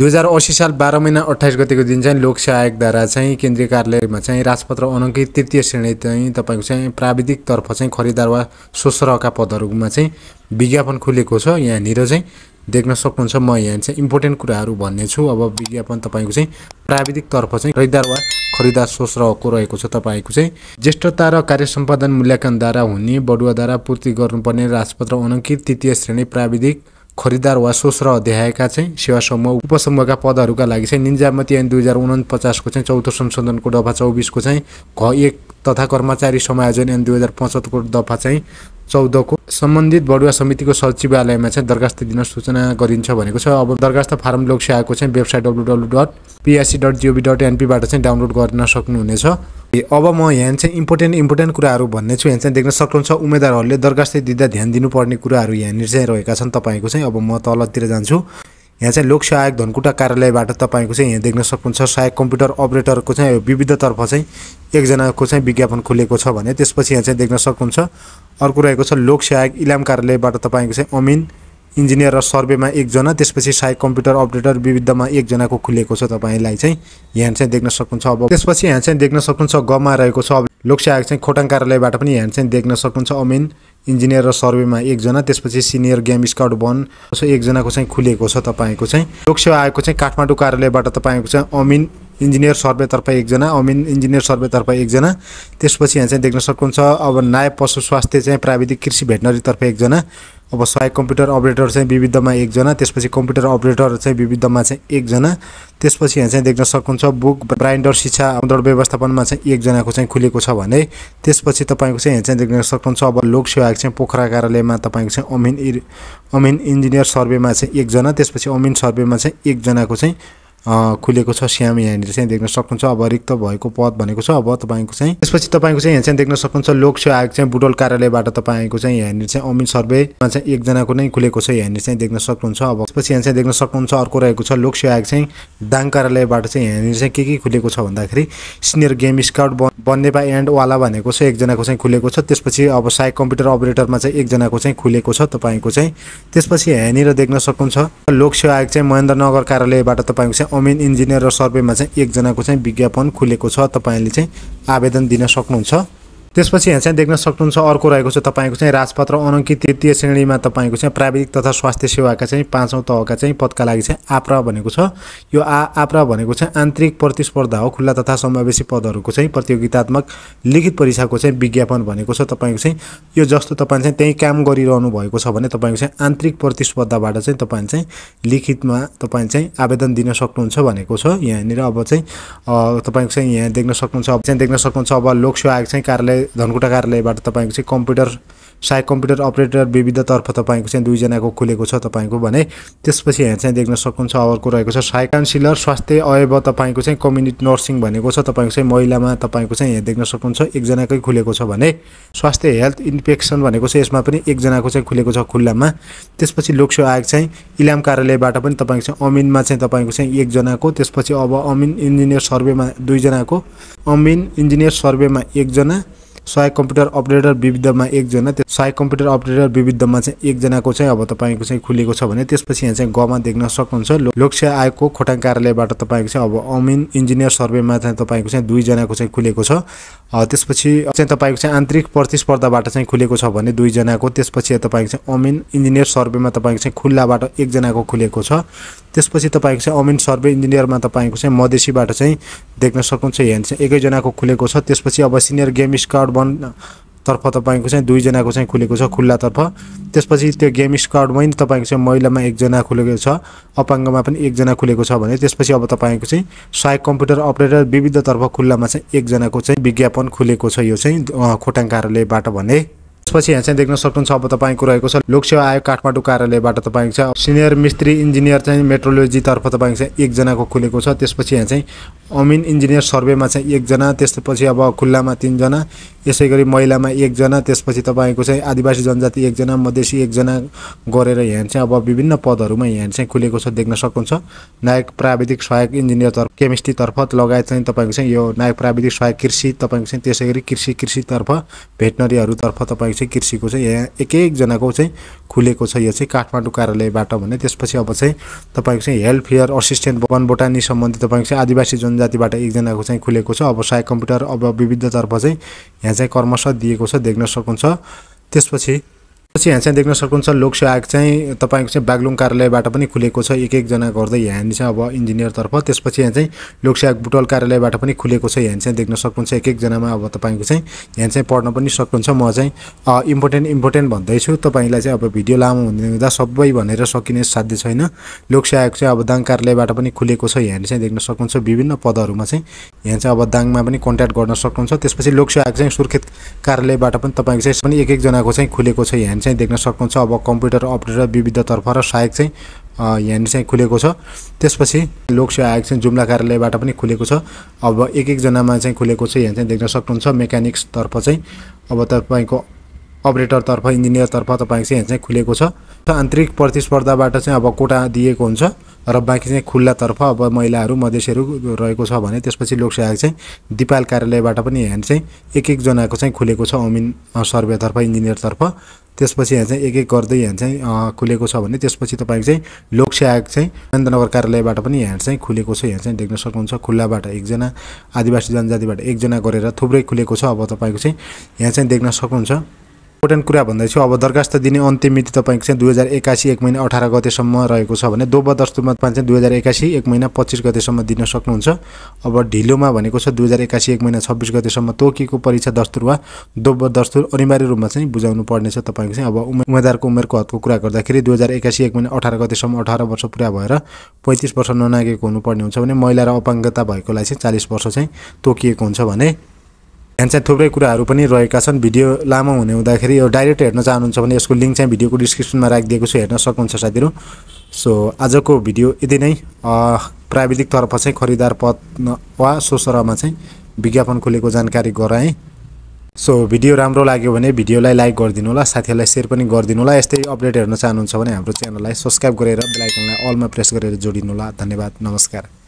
दुई हजार असी साल बाह्र महिना अठाइस गतिको दिन चाहिँ लोकसेवा आयोगद्वारा चाहिँ केन्द्रीय कार्यालयमा चाहिँ राजपत्र अनङ्कित तृतीय श्रेणी चाहिँ तपाईँको चाहिँ प्राविधिकतर्फ चाहिँ खरिदार वा सोसरहका पदहरूमा चाहिँ विज्ञापन खुलेको छ यहाँनिर चाहिँ देख्न सक्नुहुन्छ म यहाँ चाहिँ इम्पोर्टेन्ट कुराहरू भन्ने छु अब विज्ञापन तपाईँको चाहिँ प्राविधिकतर्फ चाहिँ खरिदार वा खरिदार सोस्रहको रहेको छ तपाईँको चाहिँ ज्येष्ठता र कार्य सम्पादन मूल्याङ्कनद्वारा हुने बडुवाद्वारा पूर्ति गर्नुपर्ने राजपत्र अनङ्कित तृतीय श्रेणी प्राविधिक खरिदार वा सोस र अध्यायका चाहिँ सेवा समूह उपसमूहका पदहरूका लागि चाहिँ निन्जामती ऐन दुई हजार उनपचासको चाहिँ चौथो संशोधनको दफा चौबिसको चाहिँ घ एक तथा कर्मचारी समायोजन ऐन दुई हजार पचहत्तरको दफा चाहिँ चौधको सम्बन्धित बडुवा समितिको सचिवालयमा चाहिँ दरखास्त दिन सूचना गरिन्छ भनेको छ अब दरखास्त फारम लोकसेवाको चाहिँ website W W dot PSC dot GOV dot एनपीबाट चाहिँ डाउनलोड गर्न सक्नुहुनेछ अब म यहाँ चाहिँ इम्पोर्टेन्ट इम्पोर्टेन्ट कुराहरू भन्ने छु यहाँ चाहिँ देख्न सक्नुहुन्छ उम्मेद्वारहरूले दरखास्त दिँदा ध्यान दिनुपर्ने कुराहरू यहाँनिर चाहिँ रहेका छन् तपाईँको चाहिँ अब म तलतिर जान्छु यहाँ चाहिँ लोकसेवा आयोग धनकुटा कार्यालयबाट तपाईँको चाहिँ यहाँ देख्न सक्नुहुन्छ सहायक कम्प्युटर अपरेटरको चाहिँ विविधतर्फ चाहिँ एकजनाको चाहिँ विज्ञापन खुलेको छ भने त्यसपछि यहाँ चाहिँ देख्न सक्नुहुन्छ अर्को रहेको छ लोक सहायक इलाम कार्यालयबाट तपाईँको चाहिँ अमिन इन्जिनियर र सर्वेमा एकजना त्यसपछि सहायक कम्प्युटर अपरेटर विविधमा एकजनाको खुलेको छ तपाईँलाई चाहिँ यहाँ चाहिँ देख्न सक्नुहुन्छ अब त्यसपछि यहाँ चाहिँ देख्न सक्नुहुन्छ गमा रहेको छ अब लोकसहायक चाहिँ खोटाङ कार्यालयबाट पनि यहाँ चाहिँ देख्न सक्नुहुन्छ अमिन इन्जिनियर र सर्वेमा एकजना त्यसपछि सिनियर गेम स्काउट वन एकजनाको चाहिँ खुलेको छ तपाईँको चाहिँ लोकसेवा आयोगको चाहिँ काठमाडौँ कार्यालयबाट तपाईँको चाहिँ अमिन इन्जिनियर सर्वेतर्फ एकजना अमिन इन्जिनियर सर्वेतर्फ एकजना त्यसपछि यहाँ चाहिँ देख्न सक्नुहुन्छ अब नायब पशु स्वास्थ्य चाहिँ प्राविधिक कृषि भेटनरीतर्फ एकजना अब सहायक कम्प्युटर अपरेटर चाहिँ विविधमा एकजना त्यसपछि कम्प्युटर अपरेटर चाहिँ विविधमा चाहिँ एकजना त्यसपछि यहाँ चाहिँ देख्न सक्नुहुन्छ बुक ब्राइन्डर शिक्षा आउँदो व्यवस्थापनमा चाहिँ एकजनाको चाहिँ खुलेको छ भने त्यसपछि तपाईँको चाहिँ यहाँ चाहिँ देख्न सक्नुहुन्छ अब लोक सेवा चाहिँ पोखरा कार्यालयमा तपाईँको चाहिँ अमिन अमिन इन्जिनियर सर्वेमा चाहिँ एकजना त्यसपछि अमिन सर्वेमा चाहिँ एकजनाको चाहिँ खुलेको छ श्याम यहाँनिर चाहिँ देख्न सक्नुहुन्छ अब रिक्त भएको पद भनेको छ अब तपाईँको चाहिँ त्यसपछि तपाईँको चाहिँ यहाँ चाहिँ देख्न सक्नुहुन्छ लोकसेवा आयोग चाहिँ बुटोल कार्यालयबाट तपाईँको चाहिँ यहाँनिर चाहिँ अमित सर्वेमा चाहिँ एकजनाको नै खुलेको छ यहाँनिर चाहिँ देख्न सक्नुहुन्छ अब त्यसपछि यहाँ चाहिँ देख्न सक्नुहुन्छ अर्को रहेको छ लोक सेवा आयोग चाहिँ दाङ कार्यालयबाट चाहिँ यहाँनिर चाहिँ के के खुलेको छ भन्दाखेरि senior game scout Banepa and वाला भनेको छ एकजनाको चाहिँ खुलेको छ त्यसपछि अब सायद कम्प्युटर अपरेटरमा चाहिँ एकजनाको चाहिँ खुलेको छ तपाईँको चाहिँ त्यसपछि यहाँनिर देख्न सक्नुहुन्छ लोक सेवा आयोग चाहिँ महेन्द्रनगर कार्यालयबाट तपाईँको चाहिँ अमेन इन्जिनियर र सर्वेमा चाहिँ एकजनाको चाहिँ विज्ञापन खुलेको छ तपाईँले चाहिँ आवेदन दिन सक्नुहुन्छ त्यसपछि यहाँ चाहिँ देख्न सक्नुहुन्छ अर्को रहेको छ तपाईँको चाहिँ राजपत्र अनङ्कित तृतीय श्रेणीमा तपाईँको चाहिँ प्राविधिक तथा स्वास्थ्य सेवाका चाहिँ पाँचौँ तहका चाहिँ पदका लागि चाहिँ आप्रा भनेको छ यो आ आप्रा भनेको चाहिँ आन्तरिक प्रतिस्पर्धा हो खुल्ला तथा समावेशी पदहरूको चाहिँ प्रतियोगितात्मक लिखित परीक्षाको चाहिँ विज्ञापन भनेको छ तपाईँको चाहिँ यो जस्तो तपाईँ चाहिँ त्यहीँ काम गरिरहनु भएको छ भने तपाईँको चाहिँ आन्तरिक प्रतिस्पर्धाबाट चाहिँ तपाईँ चाहिँ लिखितमा तपाईँ चाहिँ आवेदन दिन सक्नुहुन्छ भनेको छ यहाँनिर अब चाहिँ तपाईँको चाहिँ यहाँ देख्न सक्नुहुन्छ अब चाहिँ देख्न सक्नुहुन्छ अब लोकसेवा आयोग चाहिँ कार्यालय कार्यालय धनकुटा कार्यालयबाट तपाईँको चाहिँ कम्प्युटर सायद कम्प्युटर अपरेटर विविधतर्फ तपाईँको चाहिँ दुईजनाको खुलेको छ तपाईँको भने त्यसपछि यहाँ चाहिँ देख्न सक्नुहुन्छ अर्को रहेको छ साय काउन्सिलर स्वास्थ्य अयव तपाईँको चाहिँ कम्युनिटी नर्सिङ भनेको छ तपाईँको चाहिँ महिलामा तपाईँको चाहिँ यहाँ देख्न सक्नुहुन्छ एकजनाकै खुलेको छ भने स्वास्थ्य हेल्थ इन्फेक्सन भनेको छ यसमा पनि एकजनाको चाहिँ खुलेको छ खुल्लामा त्यसपछि लोकसेवा आयोग चाहिँ इलाम कार्यालयबाट पनि तपाईँको चाहिँ अमिनमा चाहिँ तपाईँको चाहिँ एकजनाको त्यसपछि अब अमिन इन्जिनियर सर्वेमा दुईजनाको अमिन इन्जिनियर सर्वेमा एकजना सहायक कम्प्युटर अपरेटर विविधमा एकजना त्यो सहायक कम्प्युटर अपरेटर विविधमा चाहिँ एकजनाको चाहिँ अब तपाईँको चाहिँ खुलेको छ भने त्यसपछि यहाँ चाहिँ गमा देख्न सक्नुहुन्छ लोकसेवा आयोगको खोटाङ कार्यालयबाट तपाईँको चाहिँ अब अमिन इन्जिनियर सर्वेमा चाहिँ तपाईँको चाहिँ दुईजनाको चाहिँ खुलेको छ त्यसपछि चाहिँ तपाईँको चाहिँ आन्तरिक प्रतिस्पर्धाबाट चाहिँ खुलेको छ भने दुईजनाको त्यसपछि तपाईँको चाहिँ अमिन इन्जिनियर सर्वेमा तपाईँको चाहिँ खुल्लाबाट एकजनाको खुलेको छ त्यसपछि तपाईँको चाहिँ अमिन सर्वे इन्जिनियरमा तपाईँको चाहिँ मधेसीबाट चाहिँ देख्न सक्नुहुन्छ यहाँ चाहिँ एकैजनाको खुलेको छ त्यसपछि अब सिनियर गेम स्काउट बन तर्फ तपाईँको चाहिँ दुईजनाको चाहिँ खुलेको छ खुल्लातर्फ त्यसपछि त्यो गेम स्क्वाडमै तपाईँको चाहिँ महिलामा एकजना खुलेको छ अपाङ्गमा पनि एकजना खुलेको छ भने त्यसपछि अब तपाईँको चाहिँ सहायक कम्प्युटर अपरेटर विविधतर्फ खुल्लामा चाहिँ एकजनाको चाहिँ विज्ञापन खुलेको छ यो चाहिँ खोटाङ कार्यालयबाट भने त्यसपछि यहाँ चाहिँ देख्न सक्नुहुन्छ अब तपाईँको रहेको छ लोकसेवा आयोग काठमाडौँ कार्यालयबाट तपाईँको छ सिनियर मिस्त्री इन्जिनियर चाहिँ मेट्रोलोजीतर्फ तपाईँको चाहिँ एकजनाको खुलेको छ त्यसपछि यहाँ चाहिँ अमिन इन्जिनियर सर्वेमा चाहिँ एकजना त्यसपछि अब खुल्लामा तिनजना यसै गरी महिलामा एकजना त्यसपछि तपाईँको चाहिँ आदिवासी जनजाति एकजना मधेसी एकजना गरेर यहाँ चाहिँ अब विभिन्न पदहरूमा यहाँ चाहिँ खुलेको छ देख्न सक्नुहुन्छ नायक प्राविधिक सहायक इन्जिनियर इन्जिनियरतर्फ केमिस्ट्रीतर्फ लगायत चाहिँ तपाईँको चाहिँ यो नायक प्राविधिक सहायक कृषि तपाईँको चाहिँ त्यसै गरी कृषि कृषितर्फ भेटनरीहरूतर्फ तपाईँको चाहिँ कृषिको चाहिँ यहाँ एक एकजनाको चाहिँ खुलेको छ यो चाहिँ काठमाडौँ कार्यालयबाट भने त्यसपछि अब चाहिँ तपाईँको चाहिँ हेल्थ फेयर असिस्टेन्ट वन बोटानी सम्बन्धी तपाईँको चाहिँ आदिवासी जनजातिबाट एकजनाको चाहिँ खुलेको छ अब सहायक कम्प्युटर अब विविधतर्फ चाहिँ यहाँ चाहिँ कर्मश दिएको छ देख्न सक्नुहुन्छ त्यसपछि यहाँ चाहिँ देख्न सक्नुहुन्छ लोकसेवा आयोग चाहिँ तपाईँको चाहिँ बागलुङ कार्यालयबाट पनि खुलेको छ एक एकजना गर्दै यहाँनिर चाहिँ अब इन्जिनियरतर्फ त्यसपछि यहाँ चाहिँ लोकसेवा बुटल बुटवल कार्यालयबाट पनि खुलेको छ यहाँ चाहिँ देख्न सक्नुहुन्छ एक एकजनामा अब तपाईँको चाहिँ यहाँ चाहिँ पढ्न पनि सक्नुहुन्छ म चाहिँ इम्पोर्टेन्ट इम्पोर्टेन्ट भन्दैछु तपाईँलाई चाहिँ अब भिडियो लामो हुँदा सबै भनेर सकिने साध्य छैन लोकसेवा आयोग चाहिँ अब दाङ कार्यालयबाट पनि खुलेको छ यहाँनिर चाहिँ देख्न सक्नुहुन्छ विभिन्न पदहरूमा चाहिँ यहाँ चाहिँ अब दाङमा पनि कन्ट्याक्ट गर्न सक्नुहुन्छ त्यसपछि लोकसेवा आयोग चाहिँ सुर्खेत कार्यालयबाट पनि तपाईँको चाहिँ पनि एक एकजनाको चाहिँ खुलेको छ यहाँ यहाँनिर चाहिँ देख्न सक्नुहुन्छ अब कम्प्युटर अपडेट र विविधतर्फ र सहायक चाहिँ यहाँनिर चाहिँ खुलेको छ त्यसपछि लोकसेवा आयोग चाहिँ जुम्ला कार्यालयबाट पनि खुलेको छ अब एक एकजनामा चाहिँ खुलेको छ यहाँ चाहिँ देख्न सक्नुहुन्छ मेकानिक्सतर्फ चाहिँ अब तपाईँको अपरेटरतर्फ इन्जिनियरतर्फ तपाईँको चाहिँ यहाँ चाहिँ खुलेको छ त आन्तरिक प्रतिस्पर्धाबाट चाहिँ अब कोटा दिएको हुन्छ र बाँकी चाहिँ खुल्लातर्फ अब महिलाहरू मधेसहरू रहेको छ भने त्यसपछि लोकसेवा आयोग चाहिँ दिपाल कार्यालयबाट पनि यहाँ चाहिँ एक एकजनाको चाहिँ खुलेको छ अमिन सर्वेतर्फ इन्जिनियरतर्फ त्यसपछि यहाँ चाहिँ एक एक गर्दै यहाँ चाहिँ खुलेको छ भने त्यसपछि तपाईँको चाहिँ लोकसेवा चाहिँ महेन्द्रनगर कार्यालयबाट पनि यहाँ चाहिँ खुलेको छ यहाँ चाहिँ देख्न सक्नुहुन्छ खुल्लाबाट एकजना आदिवासी जनजातिबाट एकजना गरेर थुप्रै खुलेको छ अब तपाईँको चाहिँ यहाँ चाहिँ देख्न सक्नुहुन्छ इम्पोर्टेन्ट कुरा भन्दैछु अब दरखास्त दिने अन्तिम मिति तपाईँको चाहिँ दुई हजार एकासी एक महिना अठार गतेसम्म रहेको छ भने दोब्बर दस्तुरमा तपाईँ चाहिँ दुई हजार एकासी एक महिना पच्चिस गतेसम्म दिन सक्नुहुन्छ अब ढिलोमा भनेको छ दुई हजार एकासी एक महिना छब्बिस गतेसम्म तोकिएको परीक्षा दस्तुर वा दोब्बर दस्तुर अनिवार्य रूपमा चाहिँ बुझाउनु पर्नेछ तपाईँको चाहिँ अब उम्मेदवारको उमेरको हदको कुरा गर्दाखेरि दुई हजार एकासी एक महिना अठार गतेसम्म अठार वर्ष पुरा भएर पैँतिस वर्ष ननागेको हुनुपर्ने हुन्छ भने महिला र अपाङ्गता भएकोलाई चाहिँ चालिस वर्ष चाहिँ तोकिएको हुन्छ भने एन्ड चाहिँ थुप्रै कुराहरू पनि रहेका छन् भिडियो लामो हुने हुँदाखेरि यो डाइरेक्ट हेर्न चाहनुहुन्छ भने यसको लिङ्क चाहिँ भिडियोको डिस्क्रिप्सनमा राखिदिएको छु हेर्न सक्नुहुन्छ साथीहरू सो आजको भिडियो यति नै प्राविधिक तर्फ चाहिँ खरिदार पद वा सोसरामा चाहिँ विज्ञापन खुलेको जानकारी गराएँ सो भिडियो राम्रो लाग्यो भने भिडियोलाई लाइक गरिदिनु होला साथीहरूलाई सेयर पनि गरिदिनु होला यस्तै अपडेट हेर्न चाहनुहुन्छ भने हाम्रो च्यानललाई सब्सक्राइब गरेर बेलायकनलाई अलमा प्रेस गरेर जोडिनु होला धन्यवाद नमस्कार